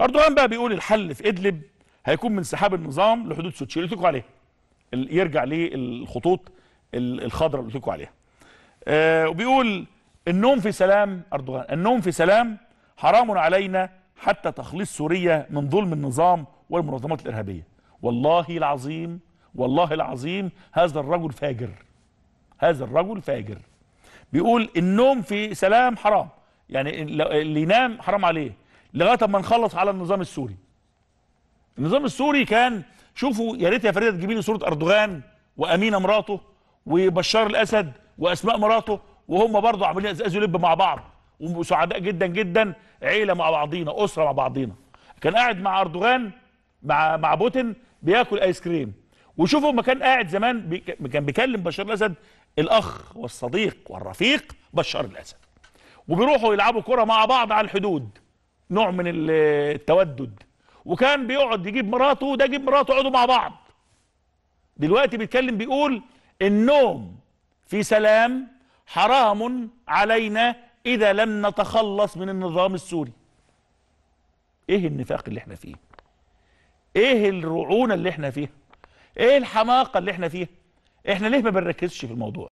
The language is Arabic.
أردوغان بقى بيقول الحل في إدلب هيكون من سحاب النظام لحدود سوتشي اللي قلت عليها يرجع للخطوط الخضراء اللي قلت عليها آه وبيقول النوم في سلام أردوغان النوم في سلام حرام علينا حتى تخليص سوريا من ظلم النظام والمنظمات الإرهابية والله العظيم والله العظيم هذا الرجل فاجر هذا الرجل فاجر بيقول النوم في سلام حرام يعني اللي ينام حرام عليه لغايه اما نخلص على النظام السوري النظام السوري كان شوفوا يا ريت يا فريده تجيبي لي صوره اردوغان وامينه مراته وبشار الاسد واسماء مراته وهم برضه عاملين ازاز ولب مع بعض وسعداء جدا جدا عيله مع بعضينا اسره مع بعضينا كان قاعد مع اردوغان مع مع بوتين بياكل ايس كريم وشوفوا ما كان قاعد زمان بي كان بيكلم بشار الاسد الاخ والصديق والرفيق بشار الاسد وبيروحوا يلعبوا كره مع بعض على الحدود نوع من التودد وكان بيقعد يجيب مراته وده يجيب مراته يقعدوا مع بعض دلوقتي بيتكلم بيقول النوم في سلام حرام علينا اذا لم نتخلص من النظام السوري ايه النفاق اللي احنا فيه ايه الرعونه اللي احنا فيها ايه الحماقه اللي احنا فيها احنا ليه ما بنركزش في الموضوع